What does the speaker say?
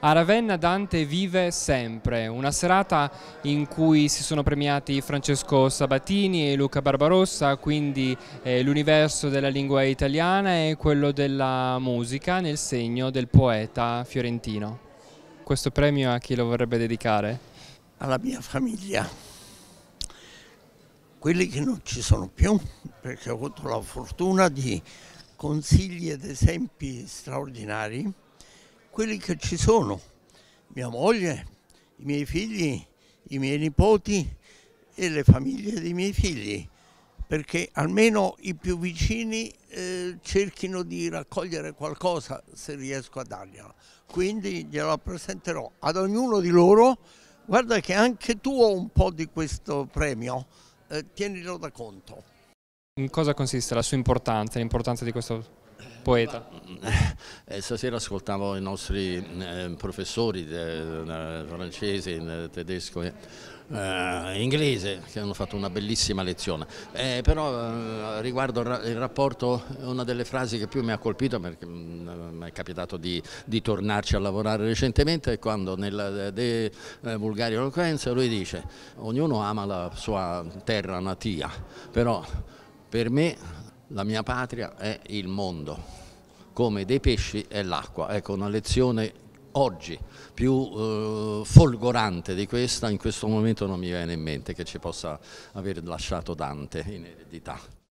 A Ravenna Dante vive sempre, una serata in cui si sono premiati Francesco Sabatini e Luca Barbarossa, quindi eh, l'universo della lingua italiana e quello della musica nel segno del poeta fiorentino. Questo premio a chi lo vorrebbe dedicare? Alla mia famiglia, quelli che non ci sono più, perché ho avuto la fortuna di consigli ed esempi straordinari quelli che ci sono, mia moglie, i miei figli, i miei nipoti e le famiglie dei miei figli, perché almeno i più vicini eh, cerchino di raccogliere qualcosa se riesco a dargliela. Quindi gliela presenterò ad ognuno di loro, guarda che anche tu ho un po' di questo premio, eh, tienilo da conto. In cosa consiste la sua importanza, l'importanza di questo poeta? Eh, stasera ascoltavo i nostri eh, professori de, eh, francese, eh, tedesco e eh, inglese che hanno fatto una bellissima lezione. Eh, però riguardo il rapporto, una delle frasi che più mi ha colpito, perché mm, mi è capitato di, di, tornarci a lavorare recentemente, è quando nella De Vulgari Eloquenza lui dice ognuno ama la sua terra natia, però per me la mia patria è il mondo come dei pesci è l'acqua. Ecco, una lezione oggi più eh, folgorante di questa in questo momento non mi viene in mente che ci possa aver lasciato Dante in eredità.